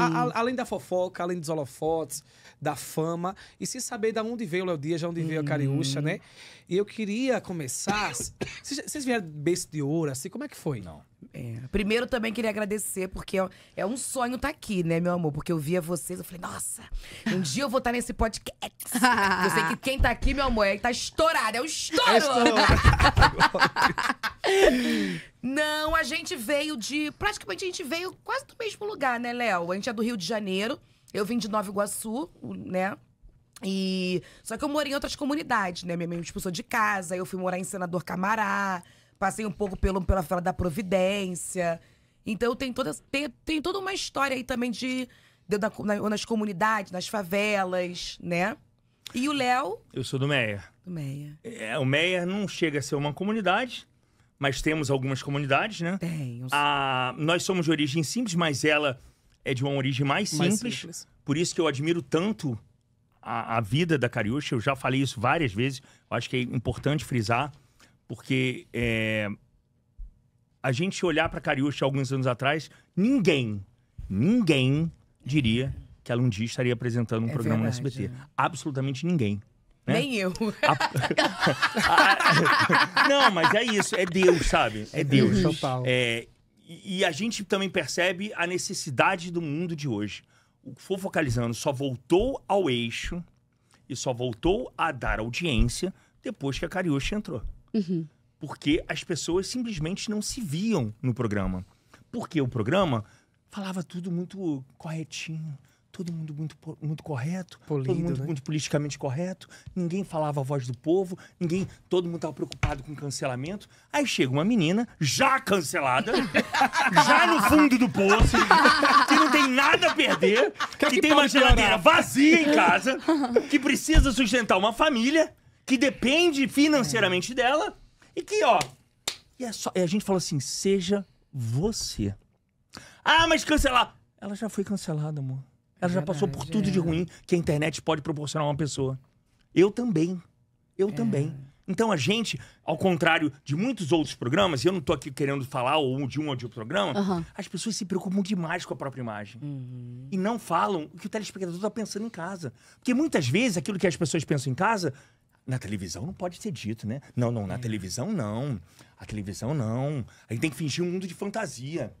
a, a, além da fofoca, além dos holofotes, da fama, e se saber de onde veio o Léo Dias, de onde veio a Cariúcha, hum. né? E eu queria começar. Vocês vieram beijo de ouro, assim? Como é que foi? Não. É. Primeiro, também queria agradecer, porque é, é um sonho estar tá aqui, né, meu amor? Porque eu via vocês, eu falei, nossa, um dia eu vou estar tá nesse podcast. eu sei que quem tá aqui, meu amor, é que tá estourado, é o estouro! É estourado. Não, a gente veio de. Praticamente a gente veio quase do mesmo lugar, né, Léo? A gente é do Rio de Janeiro. Eu vim de Nova Iguaçu, né? E. Só que eu morei em outras comunidades, né? Minha mãe me tipo, expulsou de casa, eu fui morar em Senador Camará, passei um pouco pelo, pela fala da Providência. Então tem toda, tem, tem toda uma história aí também de. de na, nas comunidades, nas favelas, né? E o Léo? Eu sou do Meia. Do Meia. É, o Meia não chega a ser uma comunidade, mas temos algumas comunidades, né? Tem. A, ah, nós somos de origem simples, mas ela é de uma origem mais, mais simples, Por isso que eu admiro tanto a, a vida da Cariúcha. Eu já falei isso várias vezes. Eu acho que é importante frisar, porque é, a gente olhar para Cariúcha alguns anos atrás, ninguém, ninguém diria que ela um dia estaria apresentando um é programa verdade, no SBT. Absolutamente ninguém. Né? Nem eu. A... não, mas é isso, é Deus, sabe? É, é Deus. São Paulo. É, e a gente também percebe a necessidade do mundo de hoje. O For Focalizando só voltou ao eixo e só voltou a dar audiência depois que a Carioche entrou. Uhum. Porque as pessoas simplesmente não se viam no programa. Porque o programa falava tudo muito corretinho todo mundo muito, muito correto, Polido, todo mundo né? muito politicamente correto, ninguém falava a voz do povo, ninguém, todo mundo estava preocupado com cancelamento. Aí chega uma menina, já cancelada, já no fundo do poço, que não tem nada a perder, que, é que, tem uma geladeira vazia em casa, que precisa sustentar uma família, que depende financeiramente é. dela, e que, ó, e, é só, e a gente fala assim, seja você. Ah, mas cancelar. Ela já foi cancelada, amor. Ela é já passou por tudo de é. ruim que a internet pode proporcionar a uma pessoa. Eu também. Eu é. também. Então a gente, ao contrário de muitos outros programas, e eu não estou aqui querendo falar ou de um ou de outro programa, uhum. as pessoas se preocupam demais com a própria imagem. Uhum. E não falam o que o telespectador está pensando em casa. Porque muitas vezes aquilo que as pessoas pensam em casa, na televisão não pode ser dito, né? Não, não, na é. televisão não. A televisão não. A gente tem que fingir um mundo de fantasia.